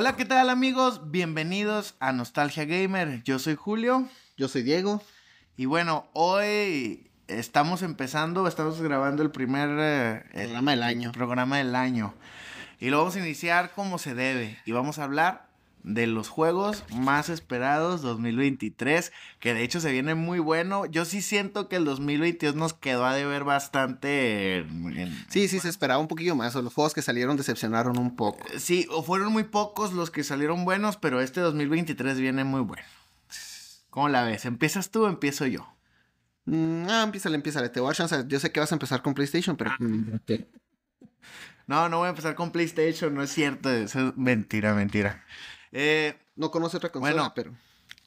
Hola, ¿qué tal amigos? Bienvenidos a Nostalgia Gamer. Yo soy Julio. Yo soy Diego. Y bueno, hoy estamos empezando, estamos grabando el primer eh, programa del año. Programa del año. Y lo vamos a iniciar como se debe. Y vamos a hablar de los juegos más esperados 2023, que de hecho se viene muy bueno. Yo sí siento que el 2022 nos quedó a deber bastante. sí, sí, se esperaba un poquillo más, o los juegos que salieron decepcionaron un poco. Sí, o fueron muy pocos los que salieron buenos, pero este 2023 viene muy bueno. ¿Cómo la ves? ¿Empiezas tú o empiezo yo? Mm, ah, empieza, empieza, te voy a Yo sé que vas a empezar con PlayStation, pero... Ah, no, no voy a empezar con PlayStation, no es cierto. es mentira, mentira. Eh, no conoce otra consola, pero.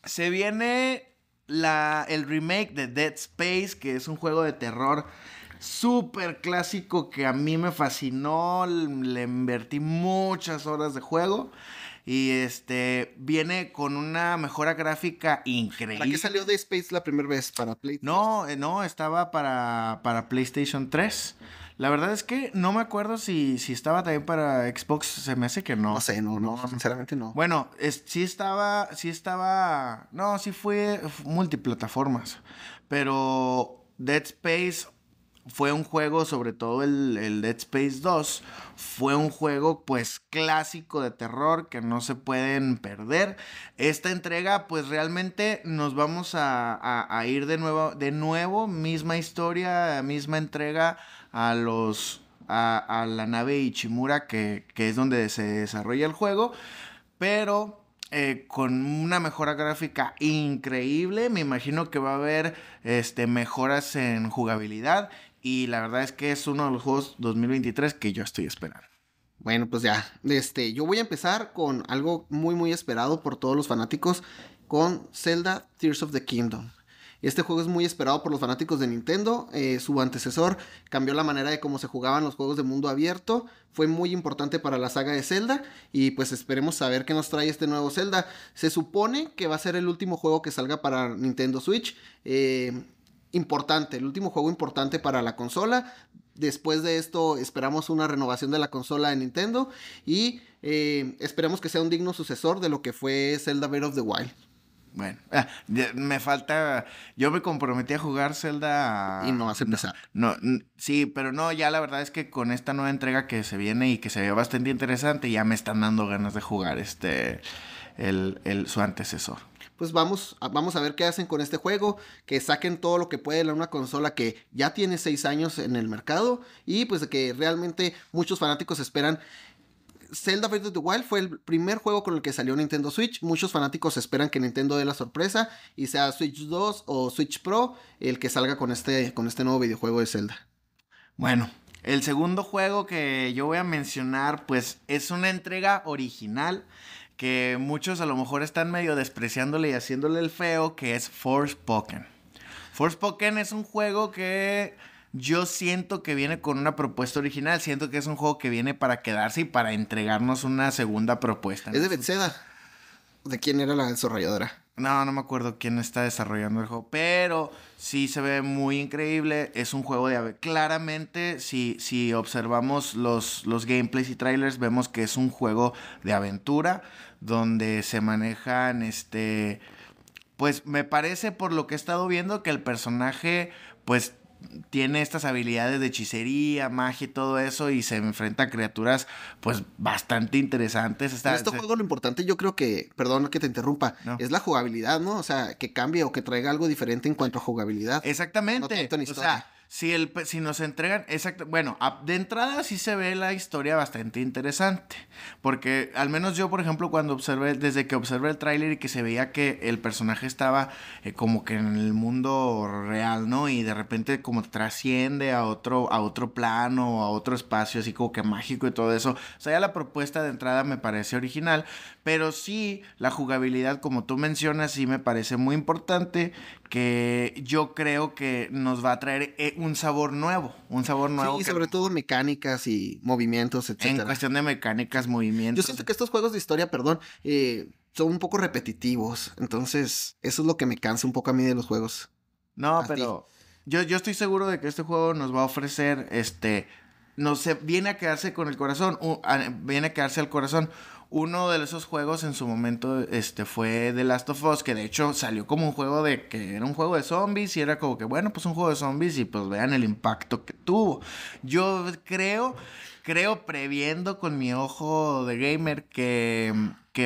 Se viene la, el remake de Dead Space, que es un juego de terror súper clásico que a mí me fascinó. Le invertí muchas horas de juego. Y este viene con una mejora gráfica increíble. ¿Para qué salió Dead Space la primera vez? ¿Para PlayStation? No, eh, no, estaba para, para PlayStation 3. La verdad es que no me acuerdo si, si estaba también para Xbox, se me hace que no. No sé, no, no, sinceramente no. Bueno, sí estaba, sí estaba, no, sí fue multiplataformas, pero Dead Space fue un juego, sobre todo el, Dead Space 2, fue un juego pues clásico de terror que no se pueden perder. Esta entrega pues realmente nos vamos a, ir de nuevo, de nuevo, misma historia, misma entrega a los... A, la nave Ichimura que, que es donde se desarrolla el juego pero eh, con una mejora gráfica increíble. Me imagino que va a haber este, mejoras en jugabilidad y la verdad es que es uno de los juegos 2023 que yo estoy esperando. Bueno, pues ya, este, yo voy a empezar con algo muy muy esperado por todos los fanáticos, con Zelda Tears of the Kingdom. Este juego es muy esperado por los fanáticos de Nintendo. Eh, su antecesor cambió la manera de cómo se jugaban los juegos de mundo abierto. Fue muy importante para la saga de Zelda. Y pues esperemos saber qué nos trae este nuevo Zelda. Se supone que va a ser el último juego que salga para Nintendo Switch. Eh, importante, el último juego importante para la consola. Después de esto esperamos una renovación de la consola de Nintendo y eh, esperamos que sea un digno sucesor de lo que fue Zelda Breath of the Wild. Bueno, ah, me falta. Yo me comprometí a jugar Zelda. Y no hace a No, sí, pero no, ya la verdad es que con esta nueva entrega que se viene y que se ve bastante interesante, ya me están dando ganas de jugar este. el, su antecesor pues vamos, vamos a ver qué hacen con este juego, que saquen todo lo que pueden a una consola que ya tiene 6 años en el mercado y pues que realmente muchos fanáticos esperan. Zelda Breath of the Wild fue el primer juego con el que salió Nintendo Switch. Muchos fanáticos esperan que Nintendo dé la sorpresa y sea Switch 2 o Switch Pro el que salga con este, con este nuevo videojuego de Zelda. Bueno, el segundo juego que yo voy a mencionar pues es una entrega original que muchos a lo mejor están medio despreciándole y haciéndole el feo, que es Force Forspoken es un juego que yo siento que viene con una propuesta original, siento que es un juego que viene para quedarse y para entregarnos una segunda propuesta. Es de Bethesda de quién era la desarrolladora. No, no me acuerdo quién está desarrollando el juego, pero sí se ve muy increíble. Es un juego de ave. Claramente, si, si observamos los, los gameplays y trailers, vemos que es un juego de aventura donde se manejan este. Pues me parece, por lo que he estado viendo, que el personaje, pues tiene estas habilidades de hechicería, magia y todo eso, y se enfrenta a criaturas, pues, bastante interesantes. Está, en este juego lo importante, yo creo que, perdón que te interrumpa, es la jugabilidad, ¿no? O sea, que cambie o que traiga algo diferente en cuanto a jugabilidad. Exactamente. O sea, si, el, si nos entregan, exacto, bueno, de entrada sí se ve la historia bastante interesante, porque al menos yo, por ejemplo, cuando observé, desde que observé el tráiler y que se veía que el personaje estaba eh, como que en el mundo real, ¿no? Y de repente como trasciende a otro, a otro plano, a otro espacio, así como que mágico y todo eso. O sea, ya la propuesta de entrada me parece original, pero sí, la jugabilidad, como tú mencionas, sí me parece muy importante, que yo creo que nos va a traer eh, un sabor nuevo, un sabor nuevo. Sí, y sobre todo mecánicas y movimientos, etc. En cuestión de mecánicas, movimientos. Yo siento que estos juegos de historia, perdón, eh, son un poco repetitivos, entonces eso es lo que me cansa un poco a mí de los juegos. No, pero yo, estoy seguro de que este juego nos va a ofrecer, este, no sé, viene a quedarse con el corazón, viene a quedarse al corazón uno de esos juegos en su momento este, fue The Last of Us, que de hecho salió como un juego de que era un juego de zombies y era como que, bueno, pues un juego de zombies y pues vean el impacto que tuvo. Yo creo, creo previendo con mi ojo de gamer que,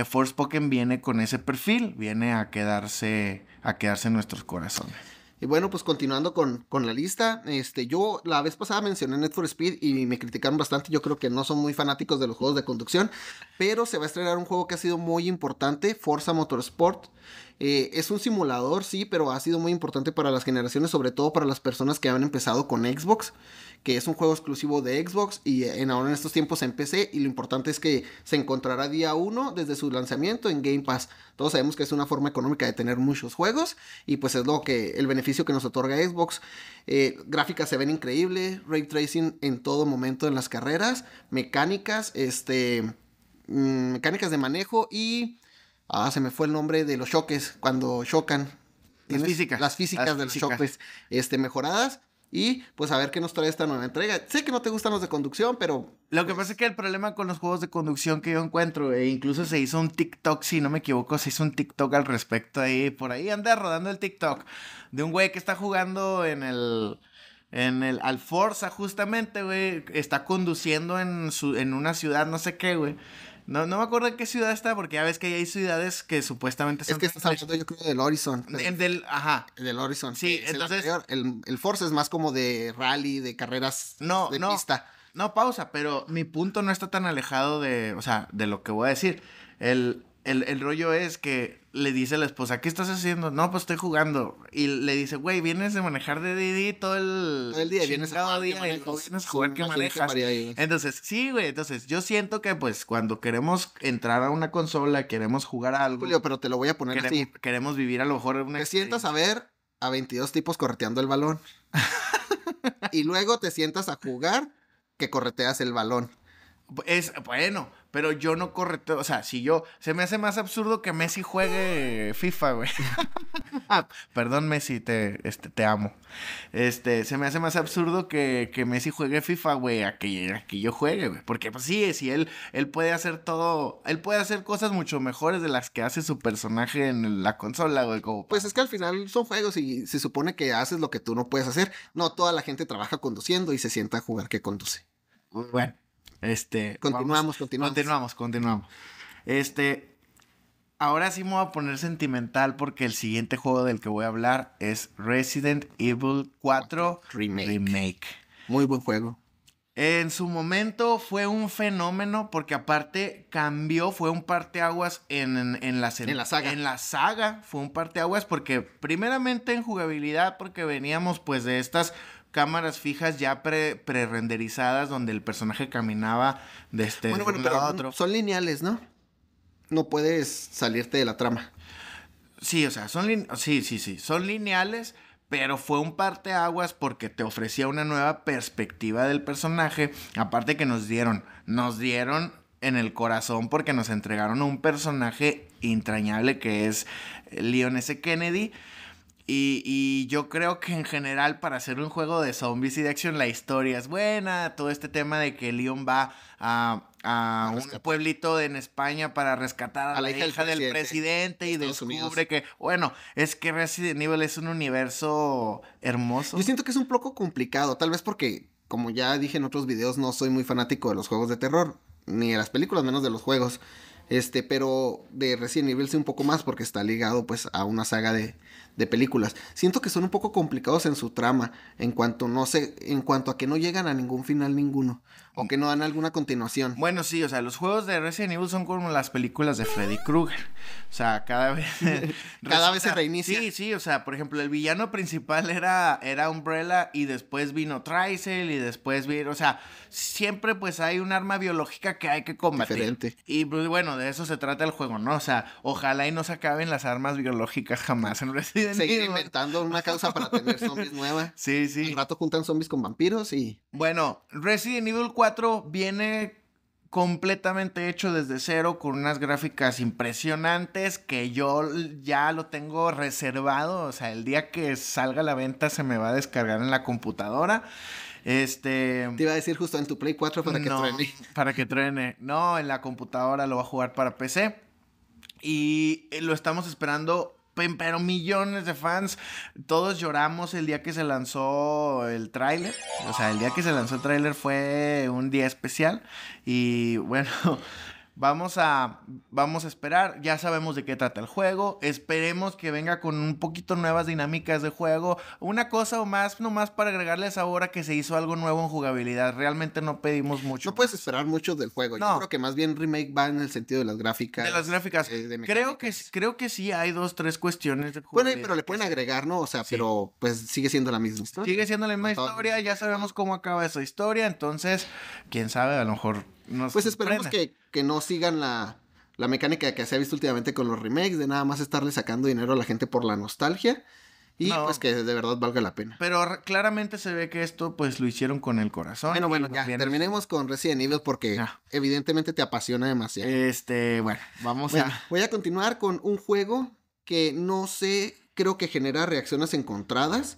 Force Pokémon viene con ese perfil, viene a quedarse, a quedarse en nuestros corazones. Y bueno, pues continuando con, con, la lista, este, yo la vez pasada mencioné Net for Speed y me criticaron bastante, yo creo que no son muy fanáticos de los juegos de conducción, pero se va a estrenar un juego que ha sido muy importante, Forza Motorsport. Eh, es un simulador, sí, pero ha sido muy importante para las generaciones, sobre todo para las personas que han empezado con Xbox, que es un juego exclusivo de Xbox y en ahora en estos tiempos en PC y lo importante es que se encontrará día uno desde su lanzamiento en Game Pass. Todos sabemos que es una forma económica de tener muchos juegos y pues es lo que el beneficio que nos otorga Xbox. Eh, gráficas se ven increíbles, ray tracing en todo momento en las carreras, mecánicas, este mm, mecánicas de manejo y Ah, se me fue el nombre de los choques cuando chocan. Las físicas. Las físicas de los choques este, mejoradas. Y pues a ver qué nos trae esta nueva entrega. Sé que no te gustan los de conducción, pero. Lo que pasa es que el problema con los juegos de conducción que yo encuentro, e incluso se hizo un TikTok, si no me equivoco, se hizo un TikTok al respecto ahí. Por ahí anda rodando el TikTok de un güey que está jugando en el. En el al Forza, justamente, güey. Está conduciendo en, su, en una ciudad, no sé qué, güey. No, no me acuerdo en qué ciudad está, porque ya ves que hay ciudades que supuestamente son. Es que estás hablando, yo creo, del Horizon. del, ajá. Del Horizon. Sí, entonces. El, el, es más como de rally, de carreras no, de no, pista. No, pausa, pero mi punto no está tan alejado de. O sea, de lo que voy a decir. El, el, el rollo es que le dice a la esposa, ¿qué estás haciendo? No, pues estoy jugando. Y le dice, güey, vienes de manejar de Didi todo el, todo el día, vienes a jugar, día, manejas. Entonces, sí, güey, entonces yo siento que pues cuando queremos entrar a una consola, queremos jugar a algo. Julio, pero te lo voy a poner queremos, así. Queremos vivir a lo mejor una... Te sientas a ver a 22 tipos correteando el balón. y luego te sientas a jugar que correteas el balón. Es, bueno, pero yo no correteo. O sea, si yo. Se me hace más absurdo que Messi juegue FIFA, güey. Perdón, Messi, te, este, te amo. Este, se me hace más absurdo que, que Messi juegue FIFA, güey, a que, a que, yo juegue, güey. Porque, pues sí, si él, él puede hacer todo. Él puede hacer cosas mucho mejores de las que hace su personaje en la consola, güey. Como... Pues es que al final son juegos y se supone que haces lo que tú no puedes hacer. No toda la gente trabaja conduciendo y se sienta a jugar que conduce. Bueno. Este, continuamos, continuamos. Continuamos, continuamos. Este, ahora sí me voy a poner sentimental porque el siguiente juego del que voy a hablar es Resident Evil 4 Remake. Remake. Muy buen juego. En su momento fue un fenómeno porque aparte cambió, fue un parteaguas en, en, en, la, en la saga. En la saga fue un parteaguas porque primeramente en jugabilidad porque veníamos pues de estas cámaras fijas ya pre, renderizadas donde el personaje caminaba de este lado a otro. Son lineales, ¿no? No puedes salirte de la trama. Sí, o sea, son sí, sí, sí, son lineales, pero fue un parteaguas porque te ofrecía una nueva perspectiva del personaje, aparte que nos dieron, nos dieron en el corazón porque nos entregaron un personaje entrañable que es Leon S. Kennedy y, yo creo que en general para hacer un juego de zombies y de acción la historia es buena, todo este tema de que Leon va a, un pueblito en España para rescatar a, la, hija, del presidente, y descubre que, bueno, es que Resident Evil es un universo hermoso. Yo siento que es un poco complicado, tal vez porque, como ya dije en otros videos, no soy muy fanático de los juegos de terror, ni de las películas, menos de los juegos. Este, pero de Resident Evil sí un poco más porque está ligado pues a una saga de, de películas. Siento que son un poco complicados en su trama, en cuanto no sé, en cuanto a que no llegan a ningún final ninguno o mm. que no dan alguna continuación. Bueno, sí, o sea, los juegos de Resident Evil son como las películas de Freddy Krueger. O sea, cada vez cada vez se reinicia. Sí, sí, o sea, por ejemplo, el villano principal era era Umbrella y después vino Tricel y después vino, o sea, siempre pues hay un arma biológica que hay que combatir. Diferente. Y pues, bueno, de eso se trata el juego, ¿no? O sea, ojalá y no se acaben las armas biológicas jamás en Resident Seguir inventando una causa para tener zombies nueva. Sí, sí. Un rato juntan zombies con vampiros y. Bueno, Resident Evil 4 viene completamente hecho desde cero con unas gráficas impresionantes que yo ya lo tengo reservado, o sea, el día que salga a la venta se me va a descargar en la computadora. Este. Te iba a decir justo en tu Play 4 para que Para que truene. No, en la computadora lo va a jugar para PC. Y eh, lo estamos esperando pero millones de fans. Todos lloramos el día que se lanzó el tráiler. O sea, el día que se lanzó el tráiler fue un día especial. Y bueno, Vamos a, vamos a esperar, ya sabemos de qué trata el juego, esperemos que venga con un poquito nuevas dinámicas de juego, una cosa o más, nomás para agregarles ahora que se hizo algo nuevo en jugabilidad, realmente no pedimos mucho. No puedes esperar mucho del juego, yo creo que más bien remake va en el sentido de las gráficas. De las gráficas, eh, creo, que, creo que sí hay dos, tres cuestiones de juego. Bueno, pero le pueden agregar, ¿no? O sea, pero pues sigue siendo la misma historia. Sigue siendo la misma historia, ya sabemos cómo acaba esa historia, entonces, quién sabe, a lo mejor pues esperemos que, que, no sigan la, mecánica que se ha visto últimamente con los remakes, de nada más estarle sacando dinero a la gente por la nostalgia. Y pues que de verdad valga la pena. Pero claramente se ve que esto pues lo hicieron con el corazón. Bueno, bueno, ya terminemos con Resident Evil porque evidentemente te apasiona demasiado. Este, bueno, vamos a... Voy a continuar con un juego que no sé, creo que genera reacciones encontradas.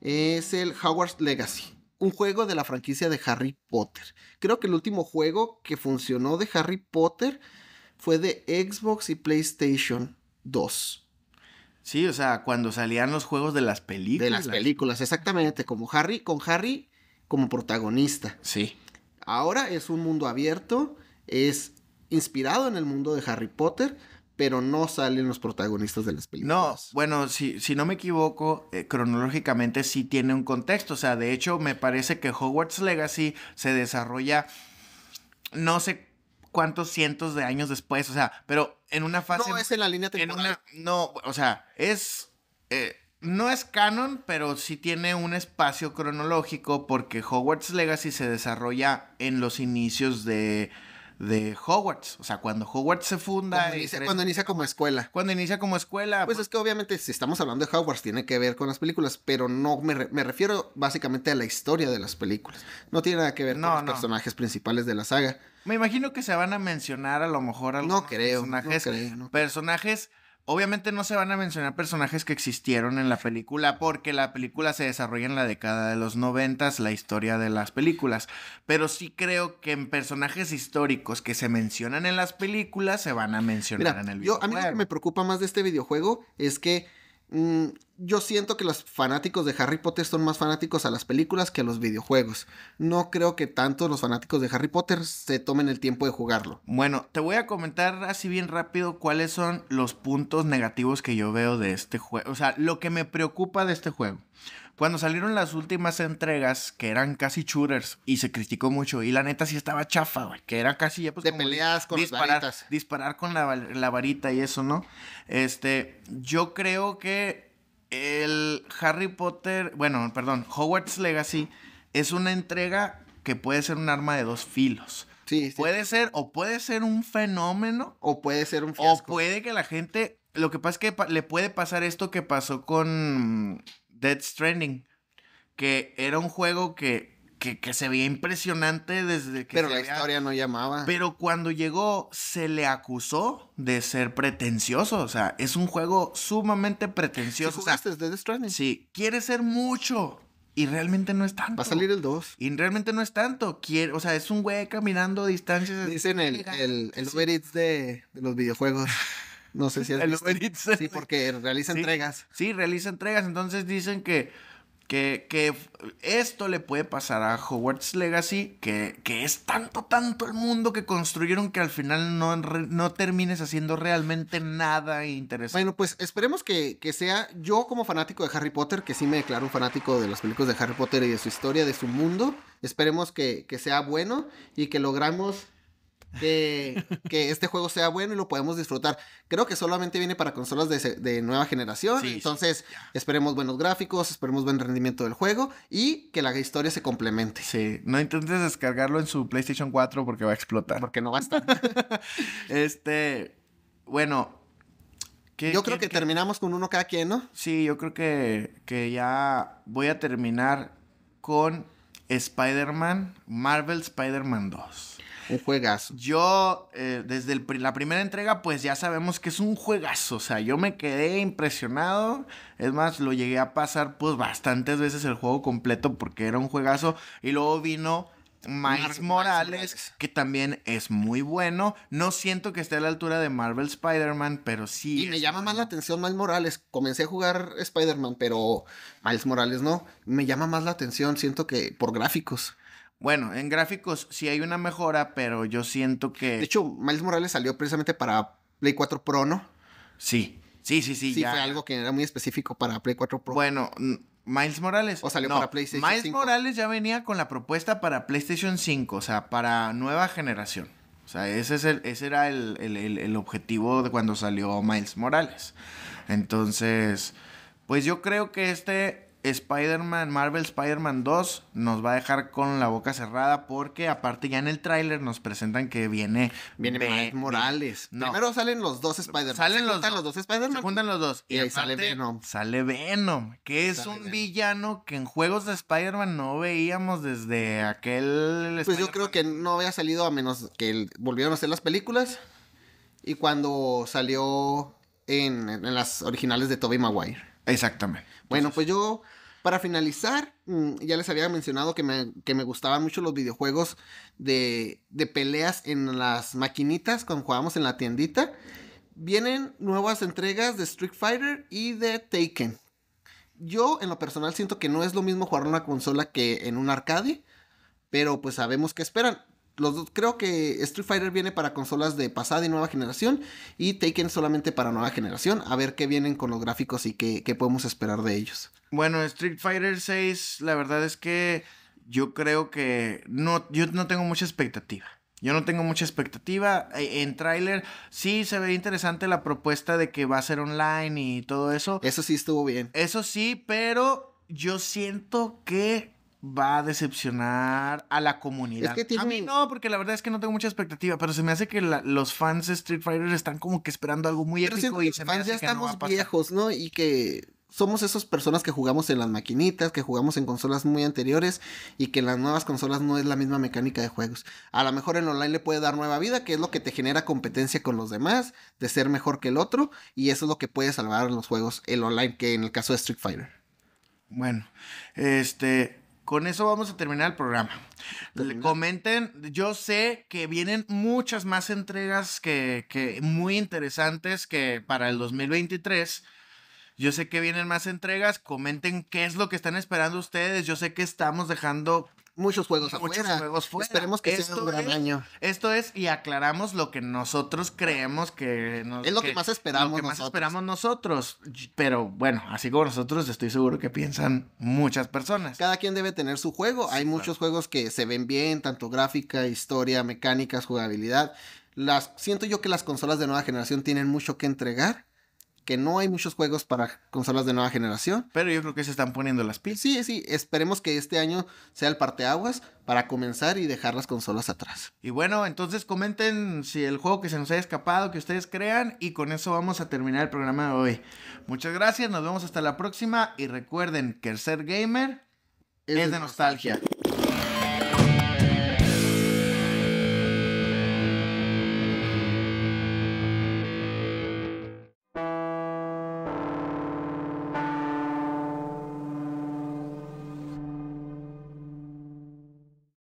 Es el Howard's Legacy un juego de la franquicia de Harry Potter. Creo que el último juego que funcionó de Harry Potter fue de Xbox y PlayStation 2. Sí, o sea, cuando salían los juegos de las películas. De las películas, exactamente, como Harry, con Harry como protagonista. Sí. Ahora es un mundo abierto, es inspirado en el mundo de Harry Potter pero no salen los protagonistas de las películas. No, bueno, si, si no me equivoco, eh, cronológicamente sí tiene un contexto. O sea, de hecho, me parece que Hogwarts Legacy se desarrolla no sé cuántos cientos de años después. O sea, pero en una fase. No, es en la línea temporal. no, o sea, es. Eh, no es canon, pero sí tiene un espacio cronológico porque Hogwarts Legacy se desarrolla en los inicios de de Hogwarts. O sea, cuando Hogwarts se funda. Cuando inicia, como escuela. Cuando inicia como escuela. Pues, pues es que obviamente, si estamos hablando de Hogwarts, tiene que ver con las películas, pero no me, refiero básicamente a la historia de las películas. No tiene nada que ver con los personajes principales de la saga. Me imagino que se van a mencionar a lo mejor algunos personajes. Personajes Obviamente no se van a mencionar personajes que existieron en la película porque la película se desarrolla en la década de los noventas, la historia de las películas. Pero sí creo que en personajes históricos que se mencionan en las películas se van a mencionar en el videojuego. a mí lo que me preocupa más de este videojuego es que Mm, yo siento que los fanáticos de Harry Potter son más fanáticos a las películas que a los videojuegos. No creo que tanto los fanáticos de Harry Potter se tomen el tiempo de jugarlo. Bueno, te voy a comentar así bien rápido cuáles son los puntos negativos que yo veo de este juego. O sea, lo que me preocupa de este juego. Cuando salieron las últimas entregas, que eran casi shooters, y se criticó mucho, y la neta sí estaba chafa, güey, que era casi ya pues... De peleas con disparar, varitas. Disparar con la, varita y eso, ¿no? Este, yo creo que el Harry Potter, bueno, perdón, Hogwarts Legacy es una entrega que puede ser un arma de dos filos. Sí, sí. Puede ser, o puede ser un fenómeno. O puede ser un fiasco. O puede que la gente. Lo que pasa es que le puede pasar esto que pasó con Dead Stranding, que era un juego que, que, se veía impresionante desde que... Pero la historia no llamaba. Pero cuando llegó se le acusó de ser pretencioso, o sea, es un juego sumamente pretencioso. ¿Sí jugaste Dead Stranding? Sí, quiere ser mucho. Y realmente no es tanto. Va a salir el 2. Y realmente no es tanto. Quiere, o sea, es un güey caminando distancias. Dicen el, el, el de, de los videojuegos. No sé si es el Sí, porque realiza entregas. Sí, realiza entregas. Entonces dicen que, que, esto le puede pasar a Hogwarts Legacy, que, es tanto, tanto el mundo que construyeron que al final no, no termines haciendo realmente nada interesante. Bueno, pues esperemos que, sea yo como fanático de Harry Potter, que sí me declaro un fanático de las películas de Harry Potter y de su historia, de su mundo. Esperemos que, que sea bueno y que logramos que, que, este juego sea bueno y lo podemos disfrutar. Creo que solamente viene para consolas de, nueva generación. entonces, esperemos buenos gráficos, esperemos buen rendimiento del juego y que la historia se complemente. Sí, no intentes descargarlo en su PlayStation 4 porque va a explotar. Porque no basta. este, bueno. yo creo que terminamos con uno cada quien, ¿no? Sí, yo creo que, que ya voy a terminar con Spider-Man, Marvel Spider-Man 2. Un juegazo. Yo, eh, desde la primera entrega, pues ya sabemos que es un juegazo. O sea, yo me quedé impresionado. Es más, lo llegué a pasar pues bastantes veces el juego completo porque era un juegazo. Y luego vino Miles Morales, que también es muy bueno. No siento que esté a la altura de Marvel Spider-Man, pero sí. Y me llama más la atención Miles Morales. Comencé a jugar Spider-Man, pero Miles Morales no. Me llama más la atención, siento que por gráficos. Bueno, en gráficos sí hay una mejora, pero yo siento que. De hecho, Miles Morales salió precisamente para Play 4 Pro, ¿no? Sí, sí, sí, sí. Sí, fue algo que era muy específico para Play 4 Pro. Bueno, Miles Morales. O salió para PlayStation Miles Morales ya venía con la propuesta para PlayStation 5, o sea, para nueva generación. O sea, ese, es el, ese era el, el objetivo de cuando salió Miles Morales. Entonces, pues yo creo que este Spider-Man, Marvel Spider-Man 2 nos va a dejar con la boca cerrada porque aparte ya en el tráiler nos presentan que viene... Viene Morales. Primero salen los dos Spider-Man. Salen los, los dos Spider-Man. Se juntan los dos. Y, ahí sale Venom. Sale Venom, que es un villano que en juegos de Spider-Man no veíamos desde aquel... Pues yo creo que no había salido a menos que volvieron a hacer las películas. Y cuando salió en, en las originales de Tobey Maguire. Exactamente. bueno, pues yo, para finalizar, mm, ya les había mencionado que me, gustaban mucho los videojuegos de, de peleas en las maquinitas cuando jugábamos en la tiendita. Vienen nuevas entregas de Street Fighter y de Taken. Yo, en lo personal, siento que no es lo mismo jugar en una consola que en un arcade. Pero pues sabemos que esperan los creo que Street Fighter viene para consolas de pasada y nueva generación y Taken solamente para nueva generación. A ver qué vienen con los gráficos y qué, podemos esperar de ellos. Bueno, Street Fighter 6, la verdad es que yo creo que no, yo no tengo mucha expectativa. Yo no tengo mucha expectativa. Eh, en tráiler sí se ve interesante la propuesta de que va a ser online y todo eso. Eso sí estuvo bien. Eso sí, pero yo siento que va a decepcionar a la comunidad. A mí no, porque la verdad es que no tengo mucha expectativa, pero se me hace que los fans de Street Fighter están como que esperando algo muy y se ya estamos viejos, ¿no? Y que somos esas personas que jugamos en las maquinitas, que jugamos en consolas muy anteriores y que las nuevas consolas no es la misma mecánica de juegos. A lo mejor el online le puede dar nueva vida, que es lo que te genera competencia con los demás, de ser mejor que el otro, y eso es lo que puede salvar los juegos, el online, que en el caso de Street Fighter. Bueno, este, con eso vamos a terminar el programa. comenten, yo sé que vienen muchas más entregas que, muy interesantes que para el 2023. Yo sé que vienen más entregas, comenten qué es lo que están esperando ustedes. Yo sé que estamos dejando muchos juegos muchos afuera. Esperemos que esto sea un gran año. Esto es, y aclaramos lo que nosotros creemos que... Nos, es lo que, más esperamos nosotros. más esperamos nosotros. Pero bueno, así como nosotros, estoy seguro que piensan muchas personas. Cada quien debe tener su juego. Hay muchos juegos que se ven bien, tanto gráfica, historia, mecánicas, jugabilidad. Las, siento yo que las consolas de nueva generación tienen mucho que entregar que no hay muchos juegos para consolas de nueva generación. Pero yo creo que se están poniendo las pilas. Sí, sí, esperemos que este año sea el parteaguas para comenzar y dejar las consolas atrás. Y bueno, entonces comenten si el juego que se nos ha escapado, que ustedes crean, y con eso vamos a terminar el programa de hoy. Muchas gracias, nos vemos hasta la próxima y recuerden que el ser gamer es, es de nostalgia.